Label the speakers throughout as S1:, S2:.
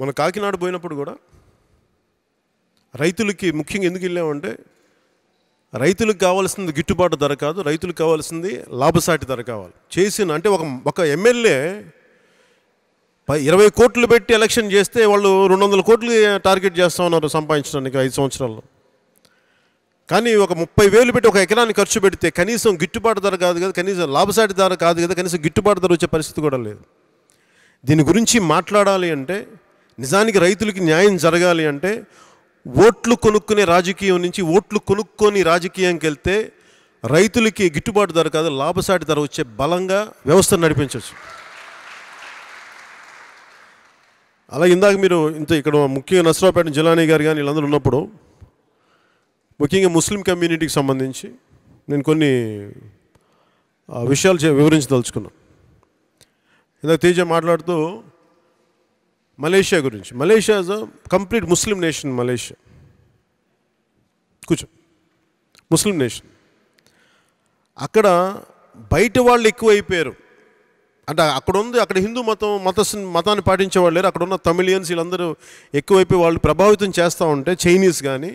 S1: మన కాకినాడ పోయినప్పుడు కూడా రైతులకి ముఖ్యంగా ఎందుకు వెళ్ళామంటే రైతులకు కావాల్సింది గిట్టుబాటు ధర కాదు రైతులకు కావాల్సింది లాభసాటి ధర కావాలి చేసిన అంటే ఒక ఒక ఎమ్మెల్యే ఇరవై కోట్లు పెట్టి ఎలక్షన్ చేస్తే వాళ్ళు రెండు వందల కోట్లు టార్గెట్ చేస్తా ఉన్నారు సంపాదించడానికి ఐదు సంవత్సరాల్లో కానీ ఒక ముప్పై వేలు పెట్టి ఒక ఎకరాన్ని ఖర్చు పెడితే కనీసం గిట్టుబాటు ధర కాదు కదా కనీసం లాభసాటి ధర కాదు కదా కనీసం గిట్టుబాటు ధర వచ్చే పరిస్థితి కూడా లేదు దీని గురించి మాట్లాడాలి అంటే నిజానికి రైతులకి న్యాయం జరగాలి అంటే ఓట్లు కొనుక్కునే రాజకీయం నుంచి ఓట్లు కొనుక్కొని రాజకీయానికి వెళ్తే రైతులకి గిట్టుబాటు ధర కాదు లాభసాటి ధర వచ్చే బలంగా వ్యవస్థను నడిపించవచ్చు అలా ఇందాక మీరు ఇంత ఇక్కడ ముఖ్యంగా నర్సరావుపేట జిల్లానీ గారు కానీ వీళ్ళందరూ ఉన్నప్పుడు ముఖ్యంగా ముస్లిం కమ్యూనిటీకి సంబంధించి నేను కొన్ని విషయాలు వివరించదలుచుకున్నాను ఇందాక తేజ మాట్లాడుతూ మలేషియా గురించి Malaysia is complete Muslim nation Malaysia కూర్చో ముస్లిం నేషన్ అక్కడ బయట వాళ్ళు ఎక్కువైపోయారు అంటే అక్కడ ఉంది అక్కడ హిందూ మతం మత మతాన్ని పాటించే వాళ్ళు లేరు అక్కడ ఉన్న తమిళియన్స్ వీళ్ళందరూ ఎక్కువైపోయి వాళ్ళు ప్రభావితం చేస్తూ ఉంటే చైనీస్ కానీ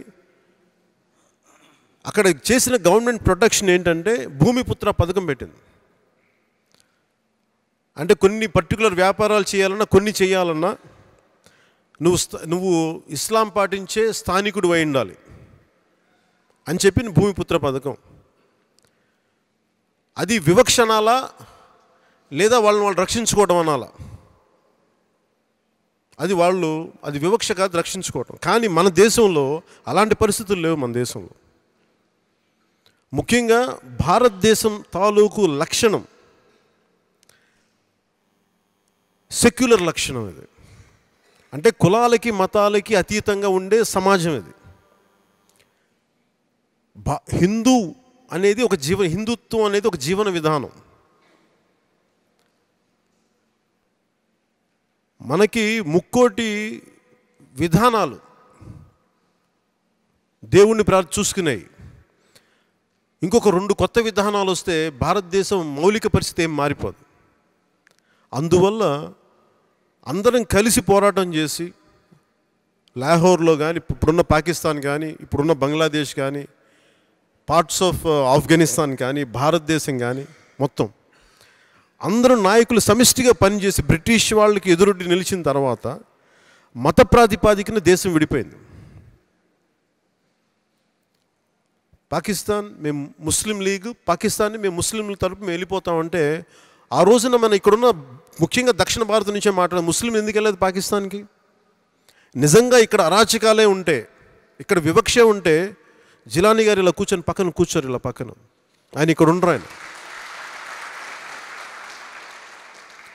S1: అక్కడ చేసిన గవర్నమెంట్ ప్రొటెక్షన్ ఏంటంటే భూమిపుత్ర పథకం పెట్టింది అంటే కొన్ని పర్టికులర్ వ్యాపారాలు చేయాలన్నా కొన్ని చేయాలన్నా నువ్వు నువ్వు ఇస్లాం పాటించే స్థానికుడు అయి ఉండాలి అని చెప్పి భూమిపుత్ర పథకం అది వివక్ష అనాలా లేదా వాళ్ళని వాళ్ళు రక్షించుకోవడం అనాలా అది వాళ్ళు అది వివక్ష కాదు రక్షించుకోవటం కానీ మన దేశంలో అలాంటి పరిస్థితులు లేవు మన దేశంలో ముఖ్యంగా భారతదేశం తాలూకు లక్షణం సెక్యులర్ లక్షణం ఇది అంటే కులాలకి మతాలకి అతీతంగా ఉండే సమాజం ఇది భా హిందూ అనేది ఒక జీవన హిందుత్వం అనేది ఒక జీవన విధానం మనకి ముక్కోటి విధానాలు దేవుణ్ణి ప్రార్థ చూసుకున్నాయి ఇంకొక రెండు కొత్త విధానాలు వస్తే భారతదేశం మౌలిక పరిస్థితి ఏం మారిపోదు అందువల్ల అందరం కలిసి పోరాటం చేసి లాహోర్లో కానీ ఇప్పుడున్న పాకిస్తాన్ కానీ ఇప్పుడున్న బంగ్లాదేశ్ కానీ పార్ట్స్ ఆఫ్ ఆఫ్ఘనిస్తాన్ కానీ భారతదేశం కానీ మొత్తం అందరూ నాయకులు సమిష్టిగా పనిచేసి బ్రిటిష్ వాళ్ళకి ఎదురుడి నిలిచిన తర్వాత మత ప్రాతిపాదికన దేశం విడిపోయింది పాకిస్తాన్ మేము ముస్లిం లీగ్ పాకిస్తాన్ని మేము ముస్లింల తరపు మేము వెళ్ళిపోతామంటే ఆ రోజున మన ఇక్కడున్న ముఖ్యంగా దక్షిణ భారత నుంచే మాట్లాడే ముస్లిం ఎందుకు వెళ్ళదు పాకిస్తాన్కి నిజంగా ఇక్కడ అరాచకాలే ఉంటే ఇక్కడ వివక్ష ఉంటే జిలాని గారు ఇలా కూర్చొని పక్కన కూర్చోరు ఇలా పక్కన ఆయన ఇక్కడ ఉండరు ఆయన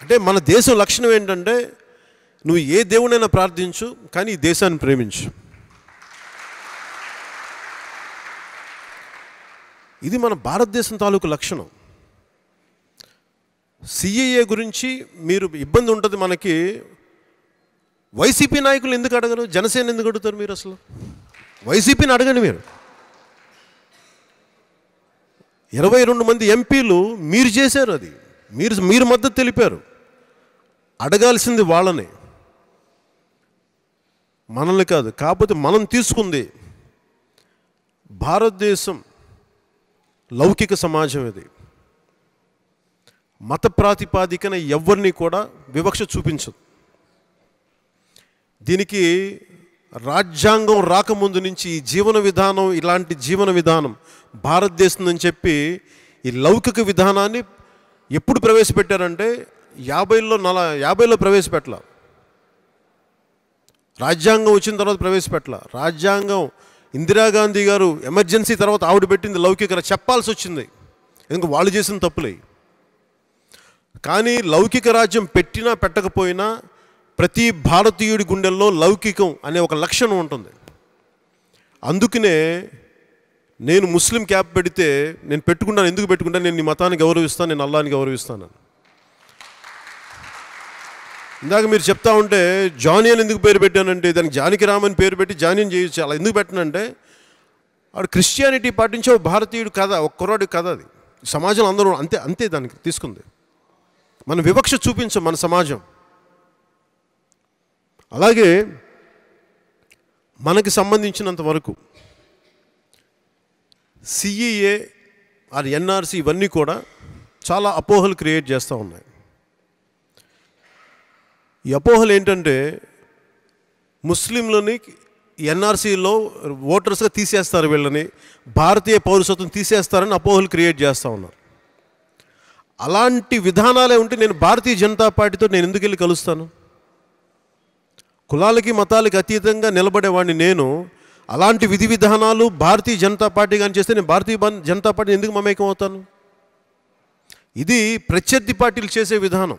S1: అంటే మన దేశం లక్షణం ఏంటంటే నువ్వు ఏ దేవుడైనా ప్రార్థించు కానీ ఈ దేశాన్ని ప్రేమించు ఇది మన భారతదేశం తాలూకు లక్షణం సిఏఏ గురించి మీరు ఇబ్బంది ఉంటుంది మనకి వైసీపీ నాయకులు ఎందుకు అడగరు జనసేన ఎందుకు అడుగుతారు మీరు అసలు వైసీపీని అడగండి మీరు ఇరవై రెండు మంది ఎంపీలు మీరు చేశారు అది మీరు మీరు మద్దతు తెలిపారు అడగాల్సింది వాళ్ళని మనల్ని కాదు కాకపోతే మనం తీసుకుంది భారతదేశం లౌకిక సమాజం ఇది మత ప్రాతిపాదికన ఎవరిని కూడా వివక్ష చూపించదు దీనికి రాజ్యాంగం రాకముందు నుంచి ఈ జీవన విధానం ఇలాంటి జీవన విధానం భారతదేశం అని చెప్పి ఈ లౌకిక విధానాన్ని ఎప్పుడు ప్రవేశపెట్టారంటే యాభైలో నల యాభైలో ప్రవేశపెట్టాల రాజ్యాంగం వచ్చిన తర్వాత ప్రవేశపెట్టాల రాజ్యాంగం ఇందిరాగాంధీ గారు ఎమర్జెన్సీ తర్వాత ఆవిడ పెట్టింది లౌకికర చెప్పాల్సి వచ్చింది ఎందుకు వాళ్ళు చేసిన తప్పులే కానీ లౌకిక రాజ్యం పెట్టినా పెట్టకపోయినా ప్రతి భారతీయుడి గుండెల్లో లౌకికం అనే ఒక లక్షణం ఉంటుంది అందుకనే నేను ముస్లిం క్యాప్ పెడితే నేను పెట్టుకుంటాను ఎందుకు పెట్టుకుంటాను నేను నీ మతాన్ని గౌరవిస్తాను నేను అల్లాన్ని గౌరవిస్తాను ఇందాక మీరు చెప్తా ఉంటే జానీ అని ఎందుకు పేరు పెట్టానంటే దానికి జానికి రామని పేరు పెట్టి జానియన్ చేయొచ్చు అలా ఎందుకు పెట్టనంటే ఆడు క్రిస్టియానిటీ పాటించే ఒక భారతీయుడు కథ ఒక కథ అది సమాజం అందరూ అంతే అంతే దానికి తీసుకుంది మన వివక్ష చూపించం మన సమాజం అలాగే మనకి సంబంధించినంత వరకు సిఈఏ ఆర్ ఎన్ఆర్సి ఇవన్నీ కూడా చాలా అపోహలు క్రియేట్ చేస్తూ ఉన్నాయి ఈ అపోహలు ఏంటంటే ముస్లింలని ఎన్ఆర్సీలో ఓటర్స్గా తీసేస్తారు వీళ్ళని భారతీయ పౌరసత్వం తీసేస్తారని అపోహలు క్రియేట్ చేస్తూ ఉన్నారు అలాంటి విధానాలే ఉంటే నేను భారతీయ జనతా పార్టీతో నేను ఎందుకు వెళ్ళి కలుస్తాను కులాలకి మతాలకి అతీతంగా నిలబడేవాడిని నేను అలాంటి విధి విధానాలు భారతీయ జనతా పార్టీ కానీ చేస్తే నేను భారతీయ జనతా పార్టీ ఎందుకు మమేకం అవుతాను ఇది ప్రత్యర్థి పార్టీలు చేసే విధానం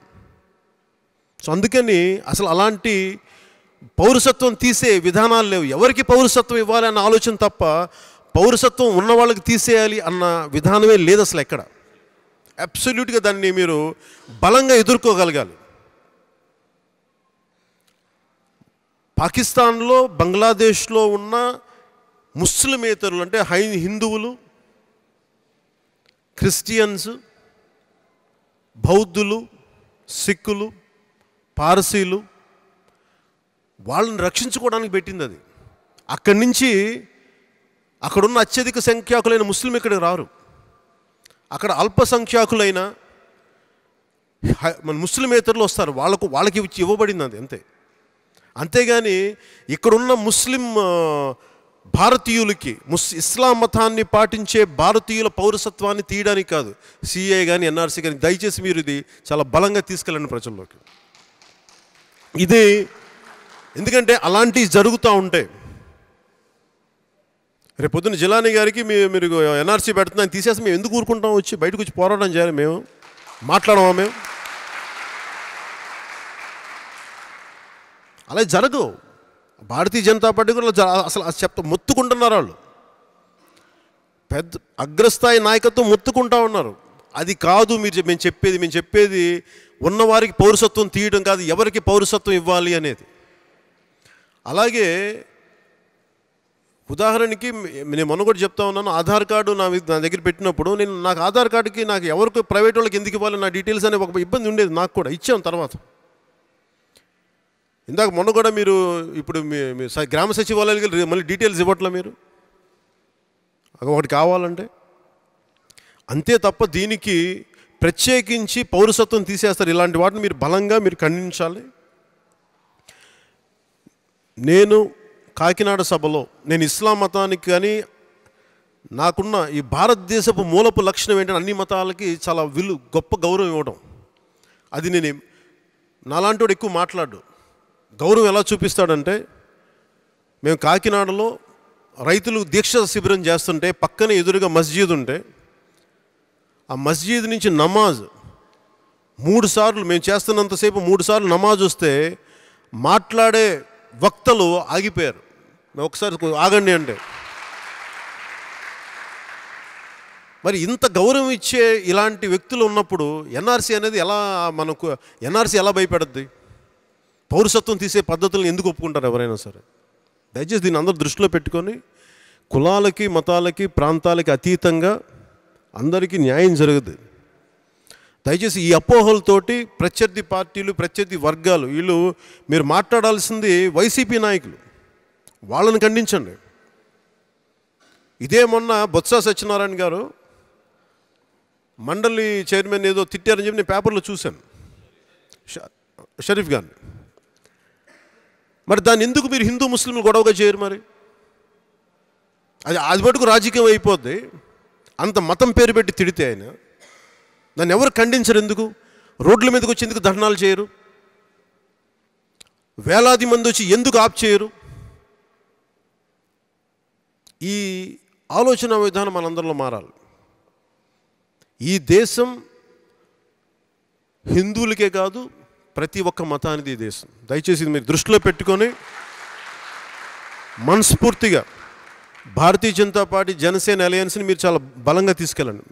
S1: సో అందుకని అసలు అలాంటి పౌరసత్వం తీసే విధానాలు లేవు ఎవరికి పౌరసత్వం ఇవ్వాలి అన్న ఆలోచన తప్ప పౌరసత్వం ఉన్న వాళ్ళకి తీసేయాలి అన్న విధానమే లేదు అసలు ఎక్కడ అబ్సల్యూట్గా దాన్ని మీరు బలంగా ఎదుర్కోగలగాలి పాకిస్తాన్లో బంగ్లాదేశ్లో ఉన్న ముస్లిమేతరులు అంటే హై హిందువులు క్రిస్టియన్స్ బౌద్ధులు సిక్కులు పారసీలు వాళ్ళని రక్షించుకోవడానికి పెట్టింది అది అక్కడి నుంచి అక్కడున్న అత్యధిక సంఖ్యాకులైన ముస్లిం ఇక్కడికి రారు అక్కడ అల్పసంఖ్యాకులైన మన ముస్లిమేతరులు వస్తారు వాళ్ళకు వాళ్ళకి ఇవ్వబడింది అది అంతే అంతేగాని ఇక్కడున్న ముస్లిం భారతీయులకి ముస్ ఇస్లాం మతాన్ని పాటించే భారతీయుల పౌరసత్వాన్ని తీయడానికి కాదు సిఏ కానీ ఎన్ఆర్సీ కానీ దయచేసి మీరు ఇది చాలా బలంగా తీసుకెళ్ళండి ప్రజల్లోకి ఇది ఎందుకంటే అలాంటివి జరుగుతూ ఉంటాయి రేపు పొద్దున్న జిలాని గారికి మీరు ఎన్ఆర్సీ పెడుతున్నా తీసేసి మేము ఎందుకు ఊరుకుంటాం వచ్చి బయటకు వచ్చి పోరాటం చేయాలి మేము మాట్లాడమా మేము అలా జరగవు భారతీయ జనతా పార్టీ కూడా అసలు చెప్తా మొత్తుకుంటున్నారు వాళ్ళు పెద్ద అగ్రస్థాయి నాయకత్వం మొత్తుకుంటా ఉన్నారు అది కాదు మీరు మేము చెప్పేది మేము చెప్పేది ఉన్నవారికి పౌరసత్వం తీయడం కాదు ఎవరికి పౌరసత్వం ఇవ్వాలి అనేది అలాగే ఉదాహరణకి నేను మొన్న కూడా చెప్తా ఉన్నాను ఆధార్ కార్డు నా నా దగ్గర పెట్టినప్పుడు నేను నాకు ఆధార్ కార్డుకి నాకు ఎవరికి ప్రైవేట్ వాళ్ళకి ఎందుకు ఇవ్వాలి నా డీటెయిల్స్ అనే ఒక ఇబ్బంది ఉండేది నాకు కూడా ఇచ్చాను తర్వాత ఇందాక మొన్న కూడా మీరు ఇప్పుడు మీ గ్రామ సచివాలయాలకి మళ్ళీ డీటెయిల్స్ ఇవ్వట్లే మీరు ఒకటి కావాలంటే అంతే తప్ప దీనికి ప్రత్యేకించి పౌరసత్వం తీసేస్తారు ఇలాంటి వాటిని మీరు బలంగా మీరు ఖండించాలి నేను కాకినాడ సభలో నేను ఇస్లాం మతానికి కానీ నాకున్న ఈ భారతదేశపు మూలపు లక్షణం ఏంటంటే అన్ని మతాలకి చాలా విలు గొప్ప గౌరవం ఇవ్వడం అది నేను నాలాంటి ఎక్కువ మాట్లాడు గౌరవం ఎలా చూపిస్తాడంటే మేము కాకినాడలో రైతులు దీక్ష శిబిరం చేస్తుంటే పక్కనే ఎదురుగా మస్జిద్ ఉంటే ఆ మస్జిద్ నుంచి నమాజ్ మూడు సార్లు మేము చేస్తున్నంతసేపు మూడు సార్లు నమాజ్ వస్తే మాట్లాడే వక్తలు ఆగిపోయారు ఒకసారి ఆగండి అంటే మరి ఇంత గౌరవం ఇచ్చే ఇలాంటి వ్యక్తులు ఉన్నప్పుడు ఎన్ఆర్సీ అనేది ఎలా మనకు ఎన్ఆర్సీ ఎలా భయపెడద్ది పౌరసత్వం తీసే పద్ధతులను ఎందుకు ఒప్పుకుంటారు ఎవరైనా సరే దయచేసి దీన్ని అందరూ దృష్టిలో పెట్టుకొని కులాలకి మతాలకి ప్రాంతాలకి అతీతంగా అందరికీ న్యాయం జరగదు దయచేసి ఈ అపోహలతోటి ప్రత్యర్థి పార్టీలు ప్రత్యర్థి వర్గాలు వీళ్ళు మీరు మాట్లాడాల్సింది వైసీపీ నాయకులు వాళ్ళని ఖండించండి ఇదే మొన్న బొత్స సత్యనారాయణ గారు మండలి చైర్మన్ ఏదో తిట్టారని చెప్పి నేను పేపర్లో చూశాను షరీఫ్ గారిని మరి దాన్ని ఎందుకు మీరు హిందూ ముస్లింలు గొడవగా చేయరు మరి అది అది రాజకీయం అయిపోద్ది అంత మతం పేరు పెట్టి తిడితే ఆయన నన్ను ఎవరు ఖండించరు ఎందుకు రోడ్ల మీదకి వచ్చి ఎందుకు ధర్నాలు చేయరు వేలాది మంది వచ్చి ఎందుకు ఆప్ చేయరు ఈ ఆలోచన విధానం మనందరిలో మారాలి ఈ దేశం హిందువులకే కాదు ప్రతి ఒక్క మతానిది దేశం దయచేసి మీరు దృష్టిలో పెట్టుకొని మనస్ఫూర్తిగా భారతీయ జనతా పార్టీ జనసేన అలయన్స్ని మీరు చాలా బలంగా తీసుకెళ్ళండి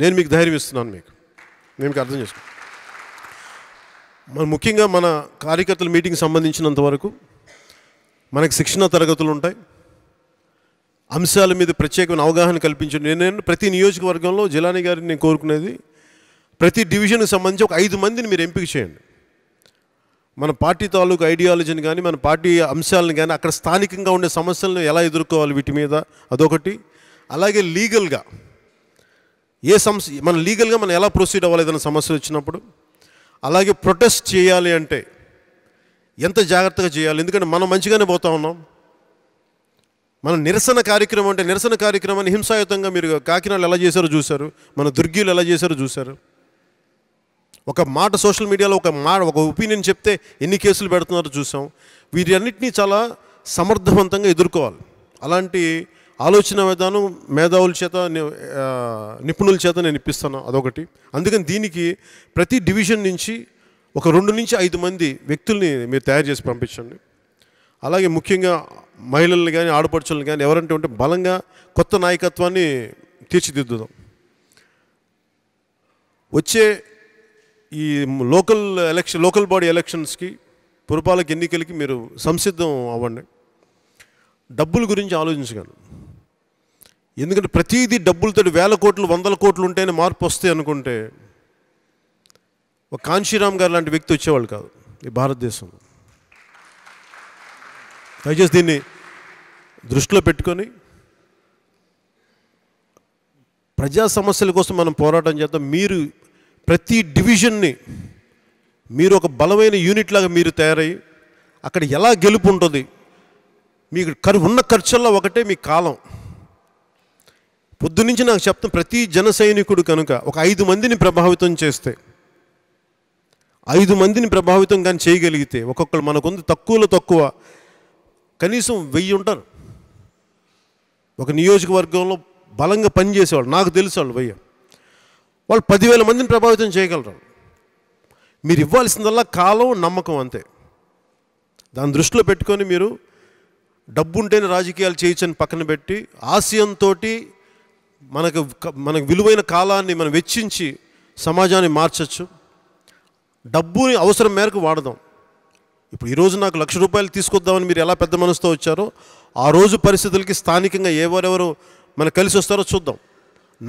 S1: నేను మీకు ధైర్యం ఇస్తున్నాను మీకు నేను మీకు అర్థం చేసుకో మన ముఖ్యంగా మన కార్యకర్తల మీటింగ్ సంబంధించినంత వరకు మనకు శిక్షణ తరగతులు ఉంటాయి అంశాల మీద ప్రత్యేకమైన అవగాహన కల్పించండి నేను ప్రతి నియోజకవర్గంలో జిలానీ గారిని నేను కోరుకునేది ప్రతి డివిజన్కి సంబంధించి ఒక ఐదు మందిని మీరు ఎంపిక చేయండి మన పార్టీ తాలూకు ఐడియాలజీని కానీ మన పార్టీ అంశాలను కానీ అక్కడ స్థానికంగా ఉండే సమస్యలను ఎలా ఎదుర్కోవాలి వీటి మీద అదొకటి అలాగే లీగల్గా ఏ సమస్య మన లీగల్గా మనం ఎలా ప్రొసీడ్ అవ్వాలి ఏదైనా సమస్యలు వచ్చినప్పుడు అలాగే ప్రొటెస్ట్ చేయాలి అంటే ఎంత జాగ్రత్తగా చేయాలి ఎందుకంటే మనం మంచిగానే పోతా ఉన్నాం మన నిరసన కార్యక్రమం అంటే నిరసన కార్యక్రమాన్ని హింసాయుతంగా మీరు కాకినాడలో ఎలా చేశారో చూశారు మన దుర్గీలు ఎలా చేశారో చూశారు ఒక మాట సోషల్ మీడియాలో ఒక మాట ఒక ఒపీనియన్ చెప్తే ఎన్ని కేసులు పెడుతున్నారో చూసాం వీటన్నిటినీ చాలా సమర్థవంతంగా ఎదుర్కోవాలి అలాంటి ఆలోచన విధానం మేధావుల చేత నిపుణుల చేత నేను ఇప్పిస్తాను అదొకటి అందుకని దీనికి ప్రతి డివిజన్ నుంచి ఒక రెండు నుంచి ఐదు మంది వ్యక్తుల్ని మీరు తయారు చేసి పంపించండి అలాగే ముఖ్యంగా మహిళల్ని కానీ ఆడపడుచులను కానీ ఎవరంటే ఉంటే బలంగా కొత్త నాయకత్వాన్ని తీర్చిదిద్దుదాం వచ్చే ఈ లోకల్ ఎలక్షన్ లోకల్ బాడీ ఎలక్షన్స్కి పురపాలక ఎన్నికలకి మీరు సంసిద్ధం అవ్వండి డబ్బుల గురించి ఆలోచించగలను ఎందుకంటే ప్రతిదీ డబ్బులతో వేల కోట్లు వందల కోట్లు ఉంటేనే మార్పు వస్తాయి అనుకుంటే ఒక కాంశీరామ్ గారు లాంటి వ్యక్తి వచ్చేవాళ్ళు కాదు ఈ భారతదేశంలో దయచేసి దీన్ని దృష్టిలో పెట్టుకొని ప్రజా సమస్యల కోసం మనం పోరాటం చేద్దాం మీరు ప్రతి డివిజన్ని మీరు ఒక బలమైన యూనిట్ లాగా మీరు తయారయ్యి అక్కడ ఎలా గెలుపు ఉంటుంది మీకు ఖర్చు ఉన్న ఖర్చుల్లో ఒకటే మీ కాలం పొద్దునుంచి నాకు చెప్తాను ప్రతి జన సైనికుడు కనుక ఒక ఐదు మందిని ప్రభావితం చేస్తే ఐదు మందిని ప్రభావితం కానీ చేయగలిగితే ఒక్కొక్కరు మనకుంది తక్కువలో తక్కువ కనీసం వెయ్యి ఉంటారు ఒక నియోజకవర్గంలో బలంగా పనిచేసేవాళ్ళు నాకు తెలిసేవాళ్ళు వెయ్యి వాళ్ళు పదివేల మందిని ప్రభావితం చేయగలరు మీరు ఇవ్వాల్సిందల్లా కాలం నమ్మకం అంతే దాని దృష్టిలో పెట్టుకొని మీరు డబ్బుంటేనే రాజకీయాలు చేయొచ్చని పక్కన పెట్టి ఆశయంతో మనకు మనకు విలువైన కాలాన్ని మనం వెచ్చించి సమాజాన్ని మార్చచ్చు డబ్బుని అవసరం మేరకు వాడదాం ఇప్పుడు ఈరోజు నాకు లక్ష రూపాయలు తీసుకొద్దామని మీరు ఎలా పెద్ద మనసుతో వచ్చారో ఆ రోజు పరిస్థితులకి స్థానికంగా ఎవరెవరు మనకు కలిసి వస్తారో చూద్దాం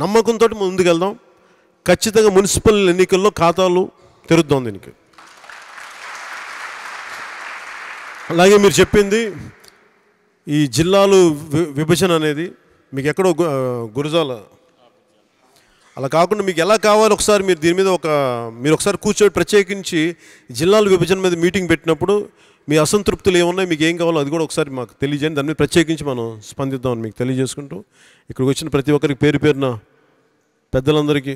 S1: నమ్మకంతో ముందుకెళ్దాం ఖచ్చితంగా మున్సిపల్ ఎన్నికల్లో ఖాతాలు తెరుద్దాం దీనికి అలాగే మీరు చెప్పింది ఈ జిల్లాలు విభజన అనేది మీకు ఎక్కడో గురజాల అలా కాకుండా మీకు ఎలా కావాలి ఒకసారి మీరు దీని మీద ఒక మీరు ఒకసారి కూర్చోబెట్టి ప్రత్యేకించి జిల్లాల విభజన మీద మీటింగ్ పెట్టినప్పుడు మీ అసంతృప్తులు ఏమున్నాయి మీకు ఏం కావాలో అది కూడా ఒకసారి మాకు తెలియజేయండి దాని మీద ప్రత్యేకించి మనం స్పందిద్దామని మీకు తెలియజేసుకుంటూ ఇక్కడికి వచ్చిన ప్రతి ఒక్కరికి పేరు పేరున పెద్దలందరికీ